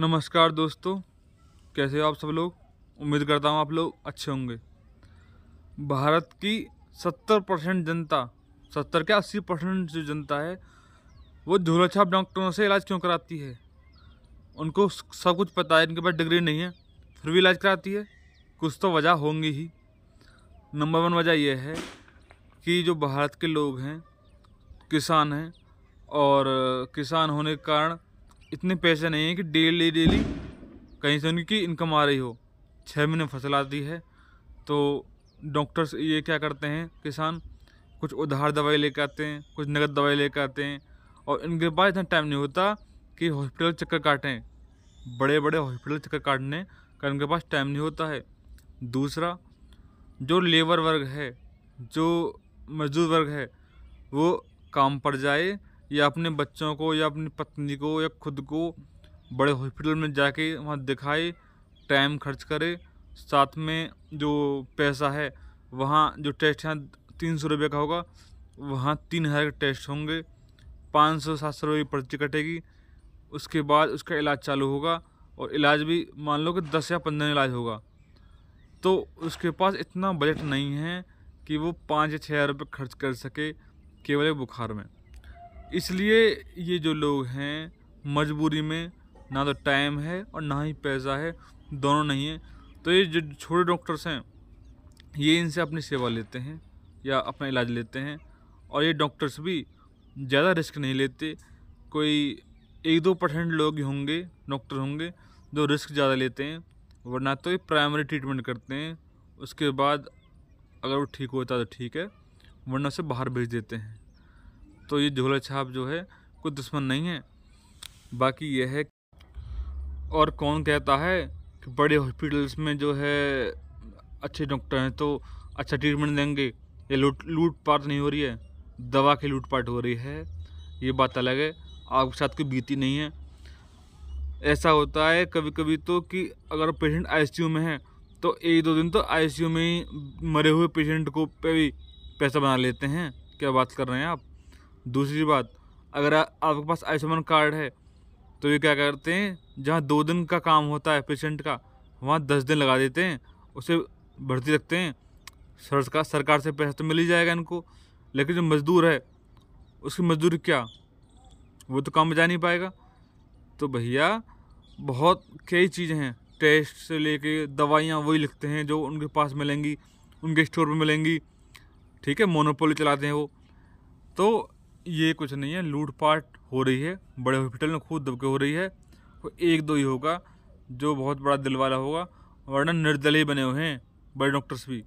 नमस्कार दोस्तों कैसे हो आप सब लोग उम्मीद करता हूँ आप लोग अच्छे होंगे भारत की 70 परसेंट जनता 70 के 80 परसेंट जो जनता है वो झूला छाप डॉक्टरों से इलाज क्यों कराती है उनको सब कुछ पता है इनके पास डिग्री नहीं है फिर भी इलाज कराती है कुछ तो वजह होंगी ही नंबर वन वजह यह है कि जो भारत के लोग हैं किसान हैं और किसान होने के कारण इतने पैसे नहीं हैं कि डेली डेली कहीं से उनकी इनकम आ रही हो छः महीने फसल आती है तो डॉक्टर्स ये क्या करते हैं किसान कुछ उधार दवाई लेकर आते हैं कुछ नगद दवाई लेकर आते हैं और इनके पास इतना टाइम नहीं होता कि हॉस्पिटल चक्कर काटें बड़े बड़े हॉस्पिटल चक्कर काटने का इनके पास टाइम नहीं होता है दूसरा जो लेबर वर्ग है जो मजदूर वर्ग है वो काम पर जाए या अपने बच्चों को या अपनी पत्नी को या खुद को बड़े हॉस्पिटल में जाके वहाँ दिखाए टाइम खर्च करे साथ में जो पैसा है वहाँ जो टेस्ट यहाँ तीन सौ रुपये का होगा वहाँ तीन हज़ार के टेस्ट होंगे पाँच सौ सात सौ रुपये की पर्ची कटेगी उसके बाद उसका इलाज चालू होगा और इलाज भी मान लो कि दस या पंद्रह इलाज होगा तो उसके पास इतना बजट नहीं है कि वो पाँच या छः हज़ार रुपये खर्च कर सके केवल बुखार में इसलिए ये जो लोग हैं मजबूरी में ना तो टाइम है और ना ही पैसा है दोनों नहीं है तो ये जो छोटे डॉक्टर्स हैं ये इनसे अपनी सेवा लेते हैं या अपना इलाज लेते हैं और ये डॉक्टर्स भी ज़्यादा रिस्क नहीं लेते कोई एक दो परसेंट लोग होंगे डॉक्टर होंगे जो रिस्क ज़्यादा लेते हैं वरना तो ये प्राइमरी ट्रीटमेंट करते हैं उसके बाद अगर वो ठीक होता है तो ठीक है वरना उसे बाहर भेज देते हैं तो ये झोला छाप जो है कोई दुश्मन नहीं है बाकी यह है और कौन कहता है कि बड़े हॉस्पिटल्स में जो है अच्छे डॉक्टर हैं तो अच्छा ट्रीटमेंट देंगे ये लूट लूट पाट नहीं हो रही है दवा की लूट पाट हो रही है ये बात अलग है आपके साथ कोई बीती नहीं है ऐसा होता है कभी कभी तो कि अगर पेशेंट आईसीयू में है तो एक दो दिन तो आईसीयू में ही मरे हुए पेशेंट को पे भी पैसा बना लेते हैं क्या बात कर रहे हैं आप दूसरी बात अगर आपके पास आयुष्मान कार्ड है तो ये क्या करते हैं जहाँ दो दिन का काम होता है पेशेंट का वहाँ दस दिन लगा देते हैं उसे भर्ती रखते हैं सरकार सरकार से पैसा तो मिल ही जाएगा इनको लेकिन जो मज़दूर है उसकी मजदूरी क्या वो तो काम जा नहीं पाएगा तो भैया बहुत कई चीज़ें हैं टेस्ट से लेके दवाइयाँ वही लिखते हैं जो उनके पास मिलेंगी उनके स्टोर पे मिलेंगी ठीक है मोनोपोली चलाते हैं वो तो ये कुछ नहीं है लूटपाट हो रही है बड़े हॉस्पिटल में खूब दबके हो रही है वो एक दो ही होगा जो बहुत बड़ा दिल वाला होगा वरना निर्दलीय बने हुए हैं बड़े डॉक्टर्स भी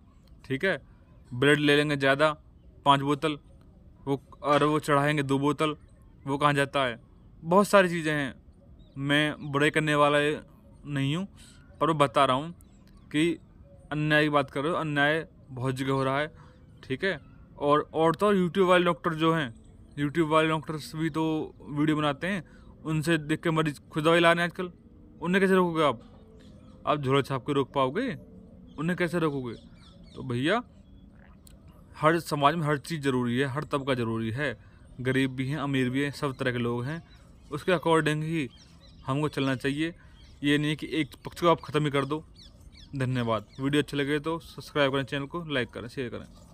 ठीक है ब्लड ले लेंगे ज़्यादा पाँच बोतल वो और वो चढ़ाएंगे दो बोतल वो कहाँ जाता है बहुत सारी चीज़ें हैं मैं बुराई करने वाला नहीं हूँ पर वो बता रहा हूँ कि अन्याय की बात कर रहे हो अन्याय बहुत जगह हो रहा है ठीक है और और तो यूट्यूब वाले डॉक्टर जो हैं यूट्यूब वाले डॉक्टर्स भी तो वीडियो बनाते हैं उनसे देख के मरीज खुद दवाई ला रहे हैं आजकल उन्हें कैसे रोकोगे आप आप झोला छाप के रोक पाओगे उन्हें कैसे रोकोगे तो भैया हर समाज में हर चीज़ ज़रूरी है हर तबका ज़रूरी है गरीब भी हैं अमीर भी हैं सब तरह के लोग हैं उसके अकॉर्डिंग ही हमको चलना चाहिए ये नहीं कि एक पक्ष को आप ख़त्म ही कर दो धन्यवाद वीडियो अच्छे लगे तो सब्सक्राइब करें चैनल को लाइक करें शेयर करें